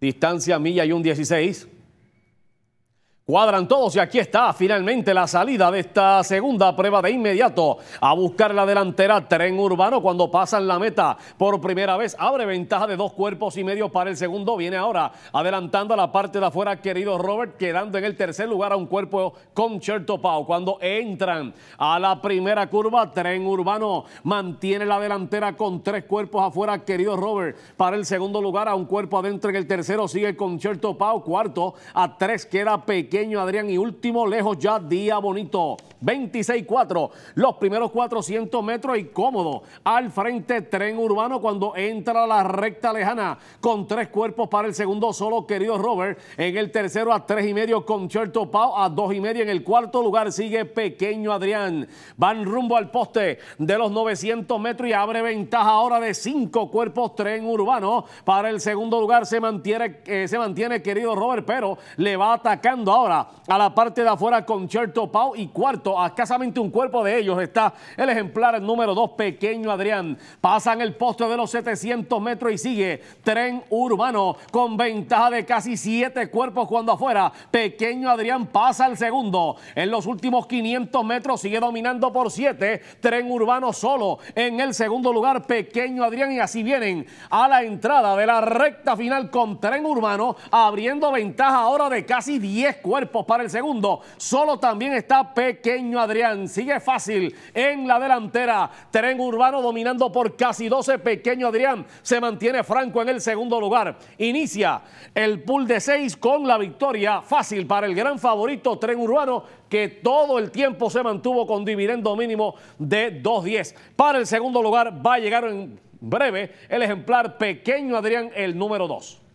distancia milla y un 16. Cuadran todos y aquí está finalmente la salida de esta segunda prueba de inmediato a buscar la delantera Tren Urbano cuando pasan la meta por primera vez. Abre ventaja de dos cuerpos y medio para el segundo. Viene ahora adelantando a la parte de afuera, querido Robert, quedando en el tercer lugar a un cuerpo con Cherto Pau. Cuando entran a la primera curva, Tren Urbano mantiene la delantera con tres cuerpos afuera, querido Robert, para el segundo lugar a un cuerpo adentro en el tercero. Sigue con Cherto Pau, cuarto a tres, queda pequeño Pequeño Adrián y último, lejos ya Día Bonito. 26-4, los primeros 400 metros y cómodo. Al frente, tren urbano cuando entra la recta lejana con tres cuerpos para el segundo solo, querido Robert. En el tercero a tres y medio, concierto Pau a dos y medio. En el cuarto lugar sigue Pequeño Adrián. Van rumbo al poste de los 900 metros y abre ventaja ahora de cinco cuerpos, tren urbano. Para el segundo lugar se mantiene, eh, se mantiene querido Robert, pero le va atacando ahora a la parte de afuera con Cherto Pau y cuarto, a escasamente un cuerpo de ellos está el ejemplar número 2, Pequeño Adrián. Pasan el poste de los 700 metros y sigue Tren Urbano con ventaja de casi 7 cuerpos cuando afuera. Pequeño Adrián pasa al segundo. En los últimos 500 metros sigue dominando por 7. Tren Urbano solo en el segundo lugar. Pequeño Adrián y así vienen a la entrada de la recta final con Tren Urbano abriendo ventaja ahora de casi 10 cuerpos para el segundo. Solo también está pequeño Adrián. Sigue fácil en la delantera. Tren Urbano dominando por casi 12. Pequeño Adrián se mantiene franco en el segundo lugar. Inicia el pool de 6 con la victoria fácil para el gran favorito Tren Urbano que todo el tiempo se mantuvo con dividendo mínimo de 2.10. Para el segundo lugar va a llegar en breve el ejemplar pequeño Adrián, el número 2.